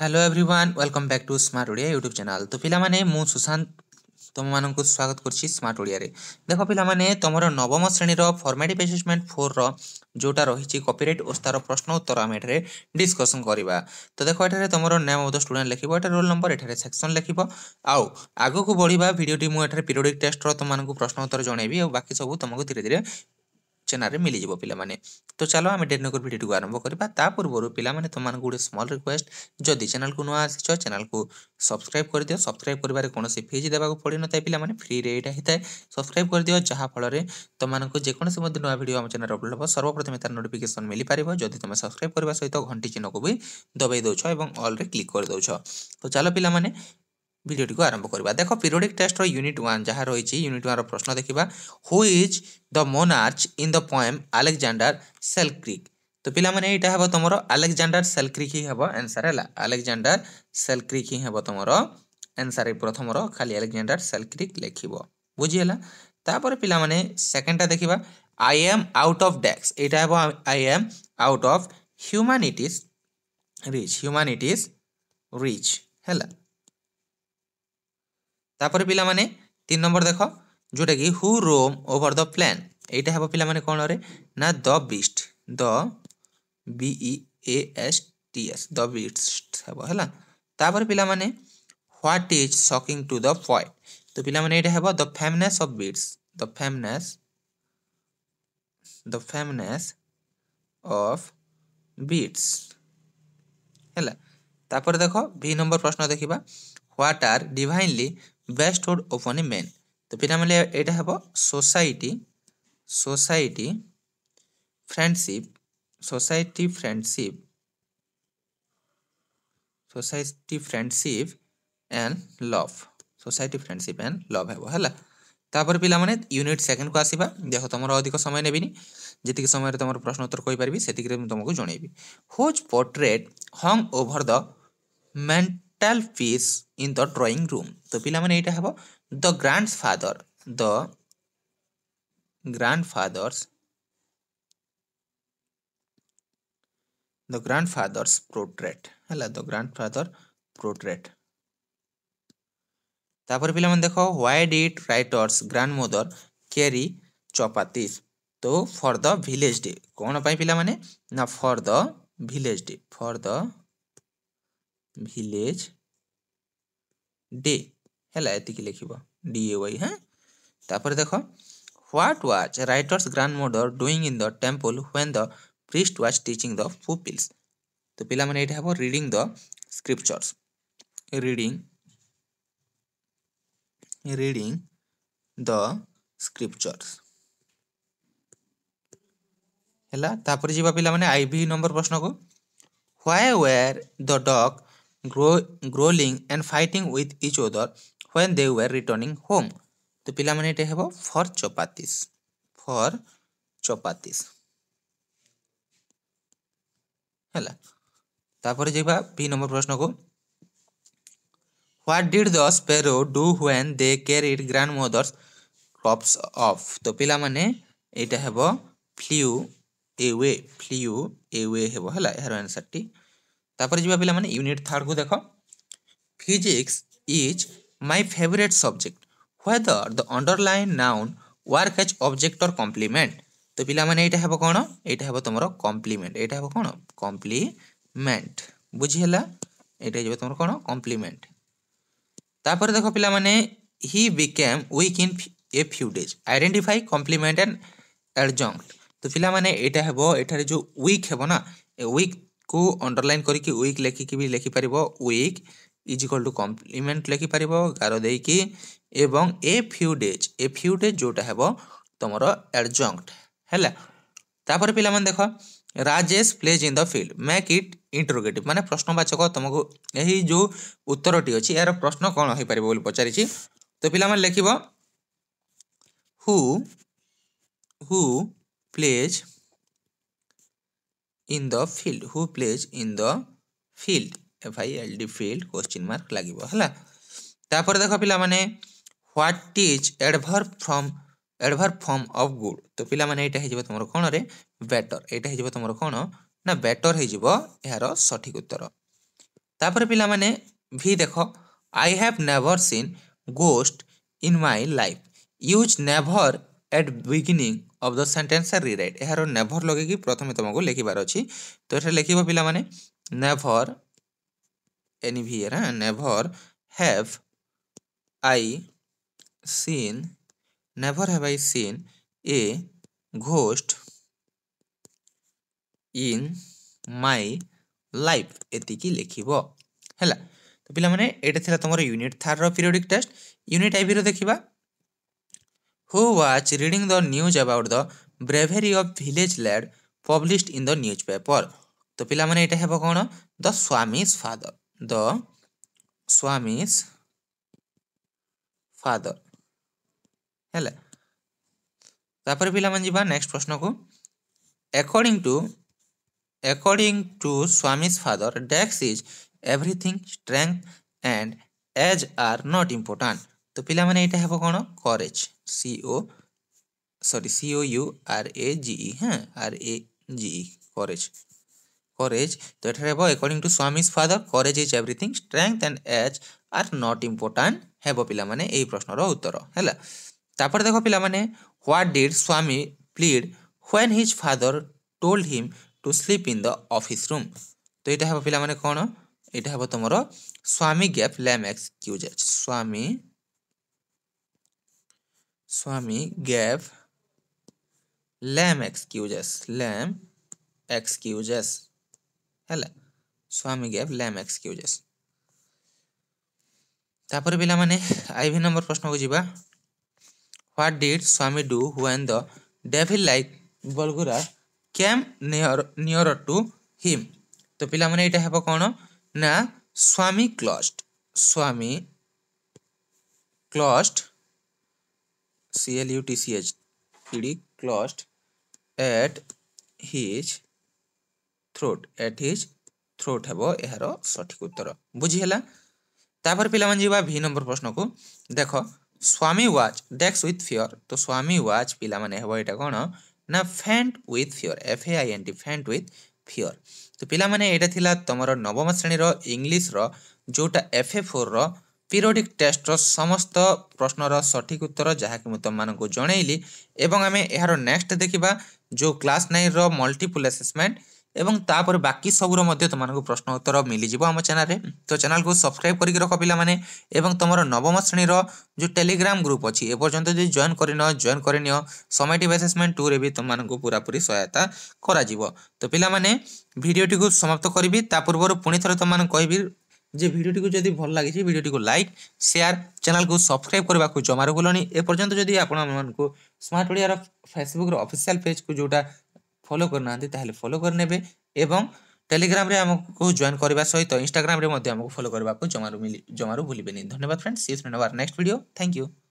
Hello everyone welcome back to smart Odia YouTube channel ତ ପିଲାମାନେ ମୁଁ ସୁଶାନ୍ତ ତୁମମାନଙ୍କୁ ସ୍ୱାଗତ କରୁଛି ସ୍ମାର୍ଟ ଓଡ଼ିଆରେ ଦେଖ ପିଲାମାନେ ତୁମର ନବମ ଶ୍ରେଣୀର ଫର୍ମାଟିଭ୍ ଆସେସମେଣ୍ଟ ଫୋର୍ର ଯେଉଁଟା ରହିଛି କପିରାଇଟ୍ ଓ ତା'ର ପ୍ରଶ୍ନ ଉତ୍ତର ଆମେ ଏଠାରେ ଡିସ୍କସନ୍ କରିବା ତ ଦେଖ ଏଠାରେ ତୁମର ନେମ୍ ଅଫ୍ ଦ ଷ୍ଟୁଡେଣ୍ଟ ଲେଖିବ ଏଠାରେ ରୋଲ୍ ନମ୍ବର ଏଠାରେ ସେକ୍ସନ୍ ଲେଖିବ ଆଉ ଆଗକୁ ବଢ଼ିବା ଭିଡ଼ିଓଟି ମୁଁ ଏଠାରେ ପିରିୟଡ଼ିକ୍ ଟେଷ୍ଟର ତୁମମାନଙ୍କୁ ପ୍ରଶ୍ନ ଉତ୍ତର ଜଣାଇବି ଆଉ ବାକି ସବୁ ତୁମକୁ ଧୀରେ ଧୀରେ ଚ୍ୟାନେଲ୍ରେ ମିଳିଯିବ ପିଲାମାନେ ତ ଚାଲ ଆମେ ଡେଟ୍ ନକରି ଭିଡ଼ିଓଟିକୁ ଆରମ୍ଭ କରିବା ତା ପୂର୍ବରୁ ପିଲାମାନେ ତୁମମାନଙ୍କୁ ଗୋଟେ ସ୍ମଲ୍ ରିକ୍ୱେଷ୍ଟ ଯଦି ଚ୍ୟାନେଲ୍କୁ ନୂଆ ଆସିଛ ଚ୍ୟାନେଲ୍କୁ ସବସ୍କ୍ରାଇବ୍ କରିଦିଅ ସବସ୍କ୍ରାଇବ୍ କରିବାରେ କୌଣସି ଫିଜ୍ ଦେବାକୁ ପଡ଼ିନଥାଏ ପିଲାମାନେ ଫ୍ରିରେ ଏଇଟା ହେଇଥାଏ ସବସ୍କ୍ରାଇବ୍ କରିଦିଅ ଯାହାଫଳରେ ତୁମମାନଙ୍କୁ ଯେକୌଣସି ମଧ୍ୟ ନୂଆ ଭିଡ଼ିଓ ଆମ ଚ୍ୟାନେଲ୍ ଅପଲୋଡ଼ ହେବ ସର୍ବପ୍ରଥମେ ତାର ନୋଟିଫିକେସନ୍ ମିଳିପାରିବ ଯଦି ତୁମେ ସବସ୍କ୍ରାଇବ୍ କରିବା ସହିତ ଘଣ୍ଟି ଚିହ୍ନକୁ ବି ଦବାଇ ଦେଉଛ ଏବଂ ଅଲ୍ରେ କ୍ଲିକ୍ କରିଦେଉଛ ତ ଚାଲ ପିଲାମାନେ ভিডিওটি আরম্ভ করা দেখ পিরিয়ডিক টেস্টর ইউনিট ওয়ান যা রয়েছে ইউনিট ওয়ান প্রশ্ন দেখা who is the monarch in the poem Alexander Selkirk তো পিলামানে এইটা হব তোমার আলেকজাণ্ডার সেলক্রিক হি হব আনসার হল আলেকজাণ্ডার সেলক্রিক হি হব তোমার আনসার এই প্রথমর খালি আলেকজাণ্ডার সেলক্রিক লেখিব বুঝিগলা তাপরে পিলামানে সেকেন্ডটা দেখিবা I am out of decks এইটা হব I am out of humanity's reach humanity's reach হ্যাঁ তাপরে পিলামানে তিন নম্বর দেখ ଯେଉଁଟାକି who roam over the plain ଏଇଟା ହେବ ପିଲାମାନେ କ'ଣରେ ନା the beast the B E A S T S the beast ହେବ ହେଲା ତାପରେ ପିଲାମାନେ what is shocking to the point ତ ପିଲାମାନେ ଏଇଟା ହେବ the tameness of beats the tameness the tameness of beats ହେଲା ତାପରେ ଦେଖ ଭି ନମ୍ବର ପ୍ରଶ୍ନ ଦେଖିବା what are divinely bestowed upon man तो फिर हमें यहाँ हम society society friendship society friendship society friendship and love society friendship and love हे है तापर यूनिट सेकंड को आसवा देख तुम अधिक समय ने जितकी समय तुम प्रश्न उत्तर कहीपरि से तुमको जनइबी whose portrait hung over the mantelpiece in the drawing room ତ ପିଲାମାନେ ଏଇଟା ହେବ the grandfather the grandfather's the grandfather's portrait ହେଲା ଦ ଗ୍ରାଣ୍ଡ ଫାଦର ପ୍ରୋଟ୍ରେଟ୍ তারপরে পিলামান দেখো why did writer's grandmother carry chapatis তো for the village day কোণ পাই পিলামানে না for the village day for the village day है लिख डीएवई हाँ तापर देख what was रईटर्स grandmother doing in the temple when the priest was teaching the pupils तो पिला मैंने ये हम reading the scriptures reading reading the scriptures है पिला आई भी नंबर प्रश्न को why were the dog growling and fighting with each other when they were returning home ତ ପିଲାମାନେ ଏଇଟା ହେବ ଫର୍ ଚପାତିସ୍ ଫର୍ ଚପାତିସ୍ ହେଲା ତାପରେ ଯିବା ବି ନମ୍ବର ପ୍ରଶ୍ନକୁ what did the sparrow do when they carried grandmother's crumbs off ତ ପିଲାମାନେ ଏଇଟା ହେବ ଫ୍ଲିୟୁ ଏ ୱେ ଫ୍ଲିୟୁ ଏ ୱେ ହେବ ହେଲା ଏହାର ଆନ୍ସର୍ଟି ତାପରେ ଯିବା ପିଲାମାନେ ୟୁନିଟ୍ ଥାର୍ଡ଼କୁ ଦେଖ physics is my favourite subject whether the underline noun work as object or complement ତ ପିଲାମାନେ ଏଇଟା ହେବ କ'ଣ ଏଇଟା ହେବ ତୁମର କମ୍ପ୍ଲିମେଣ୍ଟ ଏଇଟା ହେବ କ'ଣ କମ୍ପ୍ଲିମେଣ୍ଟ ବୁଝିହେଲା ଏଇଟା ଯିବ ତୁମର କ'ଣ କମ୍ପ୍ଲିମେଣ୍ଟ ତାପରେ ଦେଖ ପିଲାମାନେ he became weak in a few days identify complement and adjunct ତ ପିଲାମାନେ ଏଇଟା ହେବ ଏଠାରେ ଯେଉଁ ୱିକ୍ ହେବ ନା ଏ ୱିକ୍ को अंडरलाइन करके वीक लेखिकी भी लेखिपर weak is equal to complement लेखिपर गार देकी a few days a few days जोटा हे तुम एडजंक्ट है तापर पे देख Rajesh plays in the field make it interrogative मानने प्रश्नवाचक तुमको यही जो उत्तर टी अच्छी यार प्रश्न कौन हो पार पचारि तो पे लिख who who plays in the field who plays in the field F I L D field question mark लगे है देख पिला what is adverb from adverb form of good तो पाने तुम कौन बेटर ये तुम कौन ना बेटर हो सठिक उत्तर तापर पिलाने भी देख I have never seen ghost in my life use never at beginning of the sentence or rewrite ଏହାର ନେଭର୍ ଲଗେଇକି ପ୍ରଥମେ ତୁମକୁ ଲେଖିବାର ଅଛି ତ ଏଠାରେ ଲେଖିବ ପିଲାମାନେ ନେଭର୍ ଏନ୍ ଭି ଏରା never have I seen never have I seen a ghost in my life ଏତିକି ଲେଖିବ ହେଲା ତ ପିଲାମାନେ ଏଇଟା ଥିଲା ତୁମର ୟୁନିଟ୍ ଥାର୍ଡ଼ର ପିରିୟଡ଼ିକ୍ ଟେଷ୍ଟ ୟୁନିଟ୍ ଆଇଭିର ଦେଖିବା who was reading the news about the bravery of village lad published in the paper तो पाने एटा कौन the Swami's father the Swami's father है तापर पिलाମାନେ जिबा नेक्स्ट प्रश्न को according to according to Swami's father डेक्स is everything strength and age are not important তো ପିଲାମାନେ ଏଇଟା ହେବ କ'ଣ courage C O sorry C O U R A G E ହଁ R A G E courage courage ତ ଏଠାରେ ହେବ according to Swami's father courage is everything strength and age are not important ହେବ ପିଲାମାନେ ଏହି ପ୍ରଶ୍ନର ଉତ୍ତର ହେଲା ତାପରେ ଦେଖ ପିଲାମାନେ what did Swami plead when his father told him to sleep in the office room ତ ଏଇଟା ହେବ ପିଲାମାନେ କ'ଣ ଏଇଟା ହେବ ତୁମର Swami gave lame excuses Swami Swami gave lamb excuses. Lamb excuses. ହେଲା ସ୍ୱାମୀ ଗେଭ୍ ଲ୍ୟାମ୍ ଏକ୍ସକ୍ୟୁଜେସ୍ ତାପରେ ପିଲାମାନେ ଆଇଭି ନମ୍ବର ପ୍ରଶ୍ନକୁ ଯିବା what did Swami do when the devil like ବଲଗୁରା came near near to him ତ ପିଲାମାନେ ଏଇଟା ହେବ କ'ଣ ନା Swami clutched Swami clutched C L U T C H E D clutched at his throat at his throat हेब यार सठिक उत्तर बुझीगला तापर पिला जीवा भि नंबर प्रश्न को देख स्वामी वाच डेक्स विथ फियर तो स्वामी वाच पिला माने एटा कोन ना faint with fear F A I N T faint with fear तो पिला एटा थिला तमर नवम श्रेणी रो इंग्लिश रो जोटा एफ ए 4 रो ପିରିୟଡ଼ିକ୍ ଟେଷ୍ଟର ସମସ୍ତ ପ୍ରଶ୍ନର ସଠିକ୍ ଉତ୍ତର ଯାହାକି ମୁଁ ତୁମମାନଙ୍କୁ ଜଣେଇଲି ଏବଂ ଆମେ ଏହାର ନେକ୍ସଟ ଦେଖିବା ଯେଉଁ କ୍ଲାସ୍ ନାଇନ୍ର ମଲ୍ଟିପୁଲ୍ ଆସେସମେଣ୍ଟ ଏବଂ ତାପରେ ବାକି ସବୁର ମଧ୍ୟ ତୁମମାନଙ୍କୁ ପ୍ରଶ୍ନ ଉତ୍ତର ମିଳିଯିବ ଆମ ଚ୍ୟାନେଲରେ ତ ଚ୍ୟାନେଲକୁ ସବସ୍କ୍ରାଇବ୍ କରିକି ରଖ ପିଲାମାନେ ଏବଂ ତୁମର ନବମ ଶ୍ରେଣୀର ଯେଉଁ ଟେଲିଗ୍ରାମ ଗ୍ରୁପ୍ ଅଛି ଏପର୍ଯ୍ୟନ୍ତ ଯଦି ଜଏନ୍ କରିନିଅ ଜଏନ୍ କରିନିଅ ସମେଟିଭ୍ ଆସେସମେଣ୍ଟ ଟୁରେ ବି ତୁମମାନଙ୍କୁ ପୁରାପୁରି ସହାୟତା କରାଯିବ ତ ପିଲାମାନେ ଭିଡ଼ିଓଟିକୁ ସମାପ୍ତ କରିବି ତା ପୂର୍ବରୁ ପୁଣି ଥରେ ତୁମମାନଙ୍କୁ କହିବି যে ভিডিওটিকে যদি ভাল লাগিছে ভিডিওটিকে লাইক সেয়ার চ্যানেলকে সবসক্রাইব করা জমার ভুলনি এপর্যন্ত যদি আপনার স্মার্ট ওড়িয়ার ফেসবুকর অফিসিয়াল পেজকে যেটা ফলো করে না তাহলে ফলো করে নেবে এবং টেলিগ্রামে আমাকে জয়েন করা সহ ইনস্টাগ্রামে আমাকে ফলো করা জমার জমার ভুলবেনি ধন্যবাদ friends see you our next video thank you